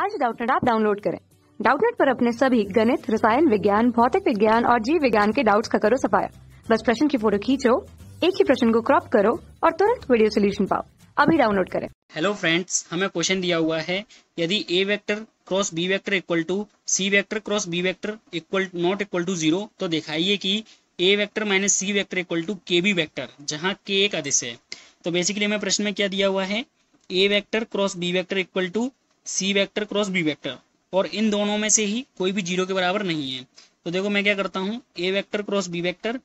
आज डाउटनेट आप डाउनलोड करें डाउटनेट पर अपने सभी गणित रसायन विज्ञान भौतिक विज्ञान और जीव विज्ञान के डाउट्स का करो सफाया बस प्रश्न की फोटो खींचो एक ही प्रश्न को क्रॉप करो और तुरंत वीडियो सोल्यूशन पाओ अभी डाउनलोड करें हेलो फ्रेंड्स हमें क्वेश्चन दिया हुआ है यदि A vector cross B vector equal to C vector cross B vector equal not equal to zero तो दिखाइए कि A vector minus C vector equal to K B vector जहाँ के एक अदिश है तो बेसिकली हमें प्रश्न में क्या दिया हुआ है A vector cross B vector equal to C vector cross B vector और इन दोनों में से ही कोई भी जीरो के बराबर नहीं है तो देखो मैं क्या करता हूँ A vector cross B vector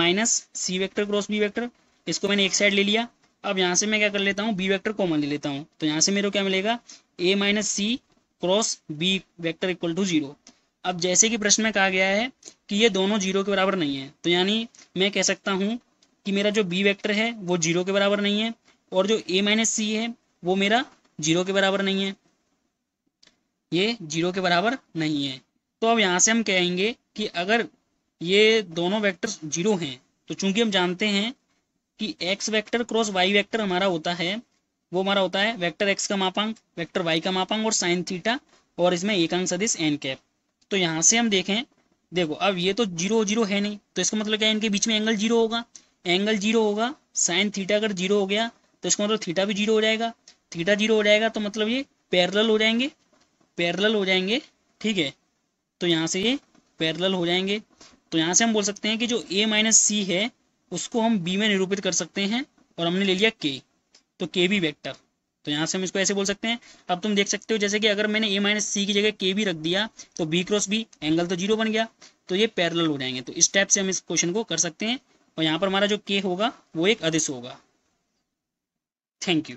minus C vector cross B vector इसको मैंने एक साइड ले लिया अब यहाँ से मैं क्या कर लेता हूँ बी वैक्टर कॉमन ले लेता हूँ तो यहाँ से मेरे को क्या मिलेगा A minus C cross B vector equal to zero अब जैसे कि प्रश्न में कहा गया है कि ये दोनों जीरो के बराबर नहीं है तो यानी मैं कह सकता हूँ कि मेरा जो बी वैक्टर है वो जीरो के बराबर नहीं है और जो ए माइनस सी है वो मेरा जीरो के बराबर नहीं है ये जीरो के बराबर नहीं है तो अब यहाँ से हम कहेंगे कि अगर ये दोनों वेक्टर जीरो हैं तो चूंकि हम जानते हैं कि X vector cross Y vector हमारा होता है वो हमारा होता है वेक्टर एक्स का मापांग वेक्टर वाई का मापांग और साइन थीटा और इसमें एकांक सदिश एन कैप तो यहाँ से हम देखें देखो अब ये तो जीरो जीरो है नहीं तो इसका मतलब क्या है इनके बीच में एंगल जीरो होगा एंगल जीरो होगा साइन थीटा अगर जीरो हो गया तो इसका मतलब थीटा भी जीरो हो जाएगा थीटा जीरो हो जाएगा तो मतलब ये पैरल हो जाएंगे पैरल हो जाएंगे ठीक है तो यहाँ से ये पैरल हो जाएंगे तो यहाँ से हम बोल सकते हैं कि जो ए माइनस सी है उसको हम बी में निरूपित कर सकते हैं और हमने ले लिया के तो के बी वैक्टर तो यहाँ से हम इसको ऐसे बोल सकते हैं अब तुम देख सकते हो जैसे कि अगर मैंने ए माइनस सी की जगह के बी रख दिया तो बी क्रॉस बी एंगल तो जीरो बन गया तो ये पैरल हो जाएंगे तो इस टाइप से हम इस क्वेश्चन को कर सकते हैं और यहाँ पर हमारा जो के होगा वो एक अधिस होगा थैंक यू